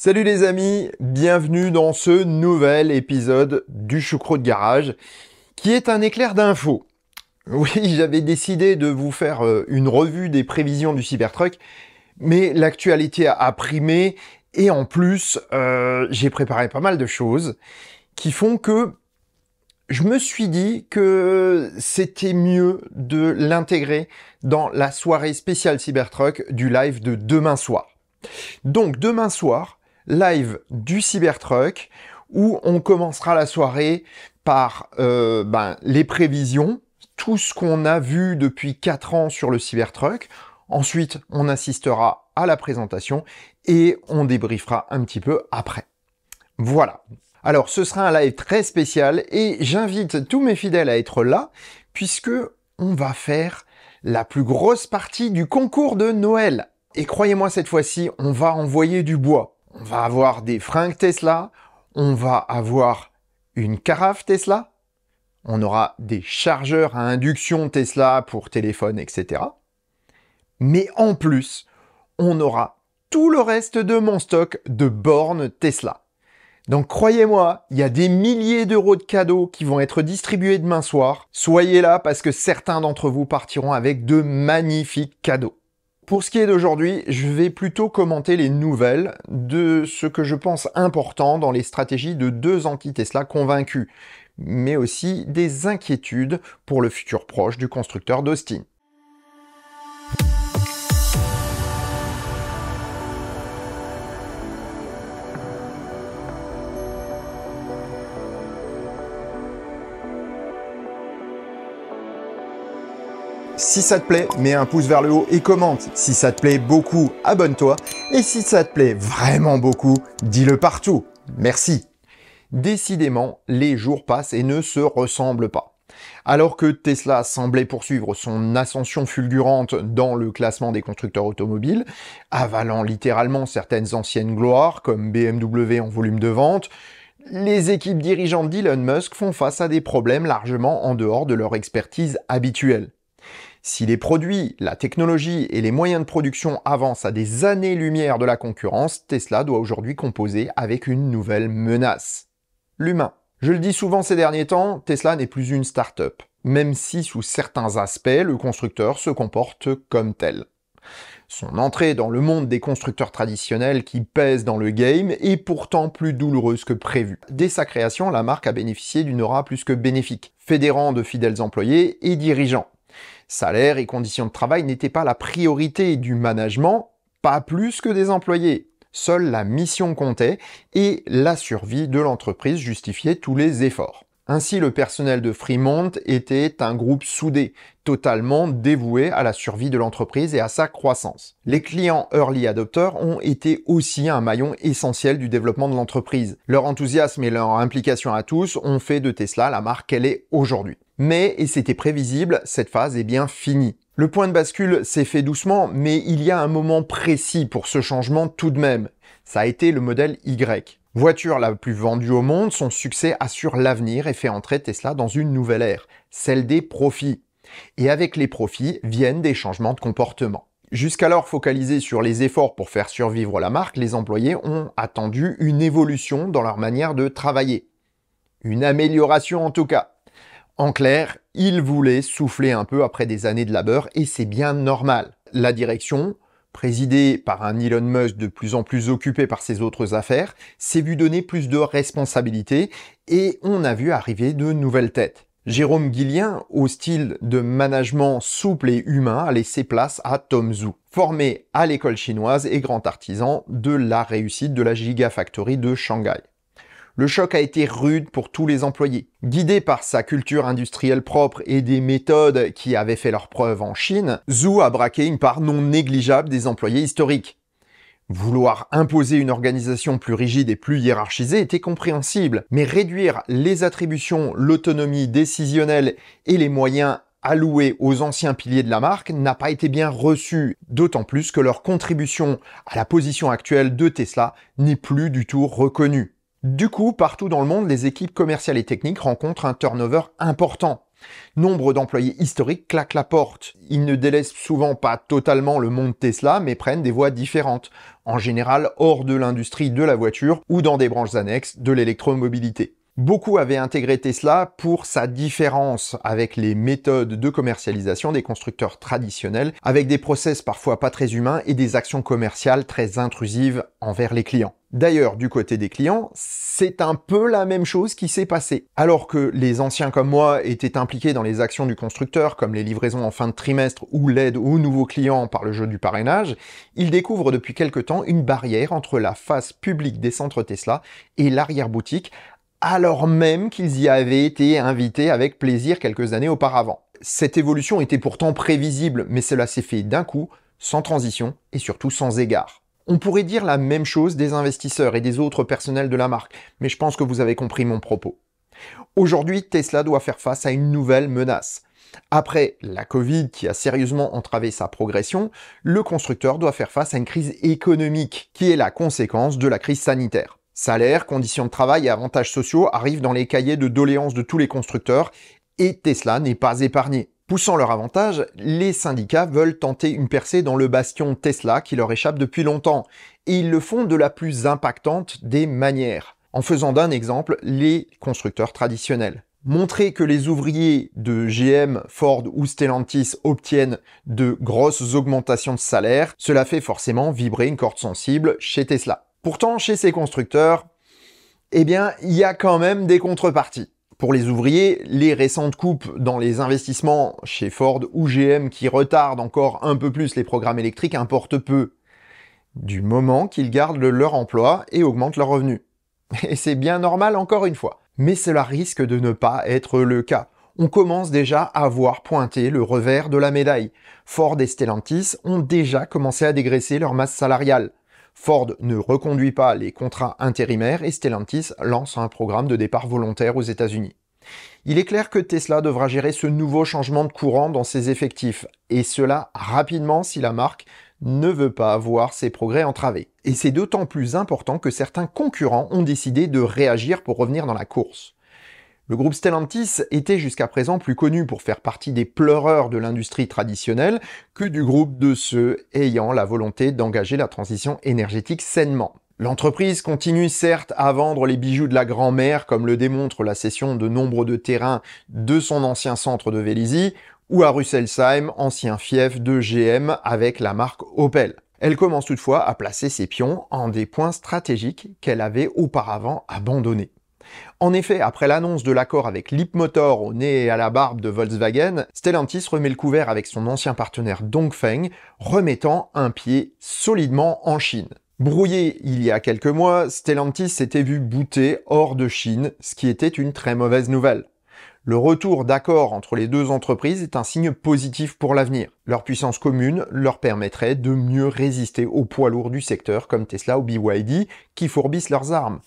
Salut les amis, bienvenue dans ce nouvel épisode du Choucroute Garage, qui est un éclair d'info. Oui, j'avais décidé de vous faire euh, une revue des prévisions du Cybertruck, mais l'actualité a primé, et en plus, euh, j'ai préparé pas mal de choses qui font que je me suis dit que c'était mieux de l'intégrer dans la soirée spéciale Cybertruck du live de demain soir. Donc demain soir, live du Cybertruck où on commencera la soirée par euh, ben, les prévisions, tout ce qu'on a vu depuis 4 ans sur le Cybertruck. Ensuite, on assistera à la présentation et on débriefera un petit peu après. Voilà. Alors, ce sera un live très spécial et j'invite tous mes fidèles à être là puisque on va faire la plus grosse partie du concours de Noël. Et croyez-moi, cette fois-ci, on va envoyer du bois on va avoir des fringues Tesla, on va avoir une carafe Tesla, on aura des chargeurs à induction Tesla pour téléphone, etc. Mais en plus, on aura tout le reste de mon stock de bornes Tesla. Donc croyez-moi, il y a des milliers d'euros de cadeaux qui vont être distribués demain soir. Soyez là parce que certains d'entre vous partiront avec de magnifiques cadeaux. Pour ce qui est d'aujourd'hui, je vais plutôt commenter les nouvelles de ce que je pense important dans les stratégies de deux anti-Tesla convaincus, mais aussi des inquiétudes pour le futur proche du constructeur d'Austin. Si ça te plaît, mets un pouce vers le haut et commente. Si ça te plaît beaucoup, abonne-toi. Et si ça te plaît vraiment beaucoup, dis-le partout. Merci. Décidément, les jours passent et ne se ressemblent pas. Alors que Tesla semblait poursuivre son ascension fulgurante dans le classement des constructeurs automobiles, avalant littéralement certaines anciennes gloires comme BMW en volume de vente, les équipes dirigeantes d'Elon Musk font face à des problèmes largement en dehors de leur expertise habituelle. Si les produits, la technologie et les moyens de production avancent à des années-lumière de la concurrence, Tesla doit aujourd'hui composer avec une nouvelle menace. L'humain. Je le dis souvent ces derniers temps, Tesla n'est plus une start-up, même si sous certains aspects, le constructeur se comporte comme tel. Son entrée dans le monde des constructeurs traditionnels qui pèsent dans le game est pourtant plus douloureuse que prévu. Dès sa création, la marque a bénéficié d'une aura plus que bénéfique, fédérant de fidèles employés et dirigeants. Salaire et conditions de travail n'étaient pas la priorité du management, pas plus que des employés. Seule la mission comptait et la survie de l'entreprise justifiait tous les efforts. Ainsi, le personnel de Fremont était un groupe soudé, totalement dévoué à la survie de l'entreprise et à sa croissance. Les clients early adopters ont été aussi un maillon essentiel du développement de l'entreprise. Leur enthousiasme et leur implication à tous ont fait de Tesla la marque qu'elle est aujourd'hui. Mais, et c'était prévisible, cette phase est bien finie. Le point de bascule s'est fait doucement, mais il y a un moment précis pour ce changement tout de même. Ça a été le modèle Y. Voiture la plus vendue au monde, son succès assure l'avenir et fait entrer Tesla dans une nouvelle ère, celle des profits. Et avec les profits viennent des changements de comportement. Jusqu'alors focalisés sur les efforts pour faire survivre la marque, les employés ont attendu une évolution dans leur manière de travailler. Une amélioration en tout cas. En clair, il voulait souffler un peu après des années de labeur et c'est bien normal. La direction, présidée par un Elon Musk de plus en plus occupé par ses autres affaires, s'est vu donner plus de responsabilités et on a vu arriver de nouvelles têtes. Jérôme Guillien, au style de management souple et humain, a laissé place à Tom Zhu, formé à l'école chinoise et grand artisan de la réussite de la Gigafactory de Shanghai. Le choc a été rude pour tous les employés. Guidé par sa culture industrielle propre et des méthodes qui avaient fait leur preuve en Chine, Zhu a braqué une part non négligeable des employés historiques. Vouloir imposer une organisation plus rigide et plus hiérarchisée était compréhensible, mais réduire les attributions, l'autonomie décisionnelle et les moyens alloués aux anciens piliers de la marque n'a pas été bien reçu, d'autant plus que leur contribution à la position actuelle de Tesla n'est plus du tout reconnue. Du coup, partout dans le monde, les équipes commerciales et techniques rencontrent un turnover important. Nombre d'employés historiques claquent la porte. Ils ne délaissent souvent pas totalement le monde Tesla, mais prennent des voies différentes, en général hors de l'industrie de la voiture ou dans des branches annexes de l'électromobilité. Beaucoup avaient intégré Tesla pour sa différence avec les méthodes de commercialisation des constructeurs traditionnels, avec des process parfois pas très humains et des actions commerciales très intrusives envers les clients. D'ailleurs, du côté des clients, c'est un peu la même chose qui s'est passée. Alors que les anciens comme moi étaient impliqués dans les actions du constructeur, comme les livraisons en fin de trimestre ou l'aide aux nouveaux clients par le jeu du parrainage, ils découvrent depuis quelque temps une barrière entre la face publique des centres Tesla et l'arrière-boutique, alors même qu'ils y avaient été invités avec plaisir quelques années auparavant. Cette évolution était pourtant prévisible, mais cela s'est fait d'un coup, sans transition et surtout sans égard. On pourrait dire la même chose des investisseurs et des autres personnels de la marque, mais je pense que vous avez compris mon propos. Aujourd'hui, Tesla doit faire face à une nouvelle menace. Après la Covid qui a sérieusement entravé sa progression, le constructeur doit faire face à une crise économique qui est la conséquence de la crise sanitaire. Salaire, conditions de travail et avantages sociaux arrivent dans les cahiers de doléances de tous les constructeurs et Tesla n'est pas épargné. Poussant leur avantage, les syndicats veulent tenter une percée dans le bastion Tesla qui leur échappe depuis longtemps, et ils le font de la plus impactante des manières, en faisant d'un exemple les constructeurs traditionnels. Montrer que les ouvriers de GM, Ford ou Stellantis obtiennent de grosses augmentations de salaire, cela fait forcément vibrer une corde sensible chez Tesla. Pourtant, chez ces constructeurs, eh bien, il y a quand même des contreparties. Pour les ouvriers, les récentes coupes dans les investissements chez Ford ou GM qui retardent encore un peu plus les programmes électriques importent peu, du moment qu'ils gardent leur emploi et augmentent leurs revenus. Et c'est bien normal encore une fois. Mais cela risque de ne pas être le cas. On commence déjà à voir pointer le revers de la médaille. Ford et Stellantis ont déjà commencé à dégraisser leur masse salariale. Ford ne reconduit pas les contrats intérimaires et Stellantis lance un programme de départ volontaire aux États-Unis. Il est clair que Tesla devra gérer ce nouveau changement de courant dans ses effectifs, et cela rapidement si la marque ne veut pas voir ses progrès entravés. Et c'est d'autant plus important que certains concurrents ont décidé de réagir pour revenir dans la course. Le groupe Stellantis était jusqu'à présent plus connu pour faire partie des pleureurs de l'industrie traditionnelle que du groupe de ceux ayant la volonté d'engager la transition énergétique sainement. L'entreprise continue certes à vendre les bijoux de la grand-mère comme le démontre la cession de nombre de terrains de son ancien centre de Vélizy ou à Russelsheim, ancien fief de GM avec la marque Opel. Elle commence toutefois à placer ses pions en des points stratégiques qu'elle avait auparavant abandonnés. En effet, après l'annonce de l'accord avec Lipmotor au nez et à la barbe de Volkswagen, Stellantis remet le couvert avec son ancien partenaire Dongfeng, remettant un pied solidement en Chine. Brouillé il y a quelques mois, Stellantis s'était vu bouter hors de Chine, ce qui était une très mauvaise nouvelle. Le retour d'accord entre les deux entreprises est un signe positif pour l'avenir. Leur puissance commune leur permettrait de mieux résister aux poids lourds du secteur comme Tesla ou BYD qui fourbissent leurs armes.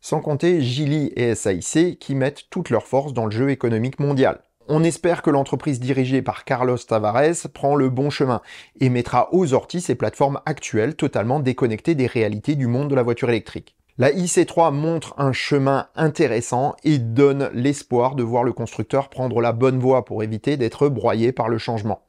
Sans compter Gili et SAIC qui mettent toutes leurs forces dans le jeu économique mondial. On espère que l'entreprise dirigée par Carlos Tavares prend le bon chemin et mettra aux orties ses plateformes actuelles totalement déconnectées des réalités du monde de la voiture électrique. La IC3 montre un chemin intéressant et donne l'espoir de voir le constructeur prendre la bonne voie pour éviter d'être broyé par le changement.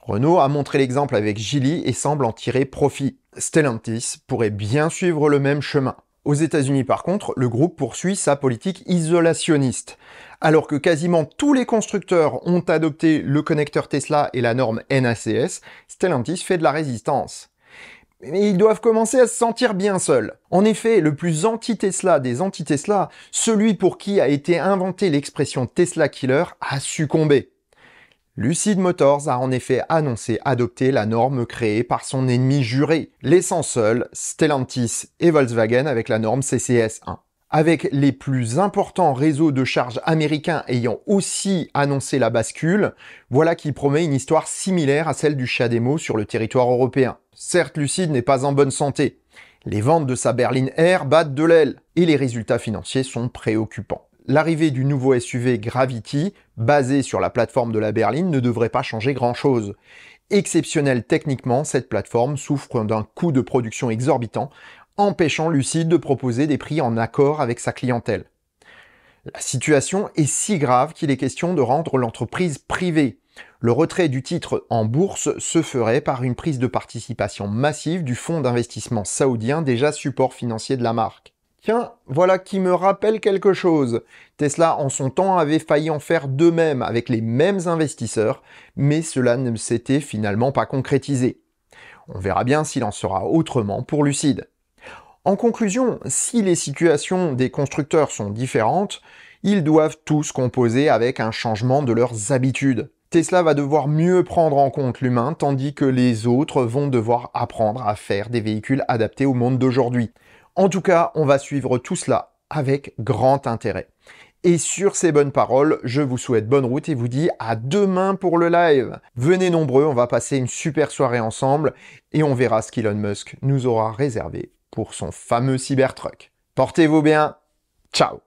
Renault a montré l'exemple avec Gili et semble en tirer profit. Stellantis pourrait bien suivre le même chemin. Aux États-Unis, par contre, le groupe poursuit sa politique isolationniste. Alors que quasiment tous les constructeurs ont adopté le connecteur Tesla et la norme NACS, Stellantis fait de la résistance. Mais ils doivent commencer à se sentir bien seuls. En effet, le plus anti-Tesla des anti-Tesla, celui pour qui a été inventée l'expression Tesla Killer, a succombé. Lucid Motors a en effet annoncé adopter la norme créée par son ennemi juré, laissant seuls Stellantis et Volkswagen avec la norme CCS1. Avec les plus importants réseaux de charges américains ayant aussi annoncé la bascule, voilà qui promet une histoire similaire à celle du chat Chademo sur le territoire européen. Certes, Lucid n'est pas en bonne santé. Les ventes de sa berline Air battent de l'aile et les résultats financiers sont préoccupants l'arrivée du nouveau SUV Gravity, basé sur la plateforme de la berline, ne devrait pas changer grand-chose. Exceptionnelle techniquement, cette plateforme souffre d'un coût de production exorbitant, empêchant Lucid de proposer des prix en accord avec sa clientèle. La situation est si grave qu'il est question de rendre l'entreprise privée. Le retrait du titre en bourse se ferait par une prise de participation massive du fonds d'investissement saoudien déjà support financier de la marque. Tiens, voilà qui me rappelle quelque chose. Tesla, en son temps, avait failli en faire de même avec les mêmes investisseurs, mais cela ne s'était finalement pas concrétisé. On verra bien s'il en sera autrement pour Lucide. En conclusion, si les situations des constructeurs sont différentes, ils doivent tous composer avec un changement de leurs habitudes. Tesla va devoir mieux prendre en compte l'humain, tandis que les autres vont devoir apprendre à faire des véhicules adaptés au monde d'aujourd'hui. En tout cas, on va suivre tout cela avec grand intérêt. Et sur ces bonnes paroles, je vous souhaite bonne route et vous dis à demain pour le live. Venez nombreux, on va passer une super soirée ensemble et on verra ce qu'Elon Musk nous aura réservé pour son fameux Cybertruck. Portez-vous bien. Ciao